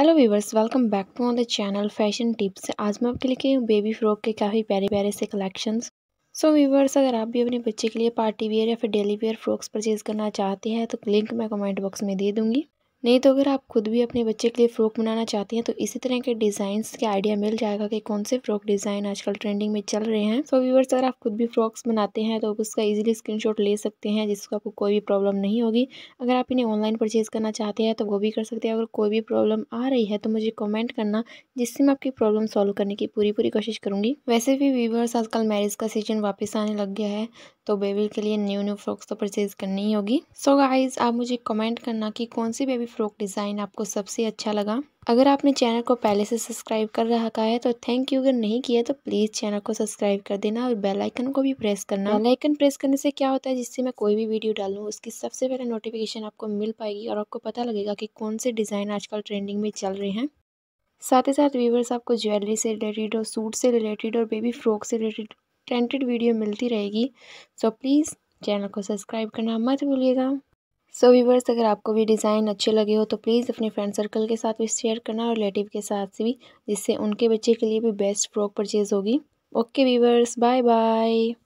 hello viewers welcome back to on the channel fashion tips आज मैं आपके लिए बेबी फ्रॉक के काफ़ी प्यारे प्यारे से कलेक्शंस सो so, वीवर्स अगर आप भी अपने बच्चे के लिए पार्टी वेयर या फिर डेली वेयर फ्रॉक्स परचेज़ करना चाहते हैं तो लिंक मैं कमेंट बॉक्स में दे दूँगी नहीं तो अगर आप खुद भी अपने बच्चे के लिए फ़्रॉक बनाना चाहती हैं तो इसी तरह के डिज़ाइंस के आइडिया मिल जाएगा कि कौन से फ़्रॉक डिज़ाइन आजकल ट्रेंडिंग में चल रहे हैं तो व्यूवर्स अगर आप खुद भी फ़्रॉक्स बनाते हैं तो उसका इजीली स्क्रीनशॉट ले सकते हैं जिसको आपको कोई भी प्रॉब्लम नहीं होगी अगर आप इन्हें ऑनलाइन परचेज़ करना चाहते हैं तो वो भी कर सकते हैं अगर कोई भी प्रॉब्लम आ रही है तो मुझे कॉमेंट करना जिससे मैं आपकी प्रॉब्लम सॉल्व करने की पूरी पूरी कोशिश करूँगी वैसे भी व्यूवर्स आजकल मैरिज का सीजन वापस आने लग गया है तो बेबी के लिए न्यू न्यू फ्रॉक्स तो परचेज करनी ही होगी सो so गाइज आप मुझे कमेंट करना कि कौन सी बेबी फ्रॉक डिज़ाइन आपको सबसे अच्छा लगा अगर आपने चैनल को पहले से सब्सक्राइब कर रखा है तो थैंक यू अगर नहीं किया तो प्लीज़ चैनल को सब्सक्राइब कर देना और बेल आइकन को भी प्रेस करना बेल आइकन प्रेस करने से क्या होता है जिससे मैं कोई भी वीडियो डालूँ उसकी सबसे पहले नोटिफिकेशन आपको मिल पाएगी और आपको पता लगेगा कि कौन से डिज़ाइन आजकल ट्रेंडिंग में चल रहे हैं साथ ही साथ व्यूवर्स आपको ज्वेलरी से रिलेटेड और सूट से रिलेटेड और बेबी फ्रॉक से रिलेटेड प्रिंटेड वीडियो मिलती रहेगी सो so, प्लीज़ चैनल को सब्सक्राइब करना मत भूलिएगा सो so, व्यूवर्स अगर आपको भी डिज़ाइन अच्छे लगे हो तो प्लीज़ अपने फ्रेंड सर्कल के साथ भी शेयर करना और रिलेटिव के साथ भी जिससे उनके बच्चे के लिए भी बेस्ट फ्रॉक परचेज़ होगी ओके व्यूवर्स बाय बाय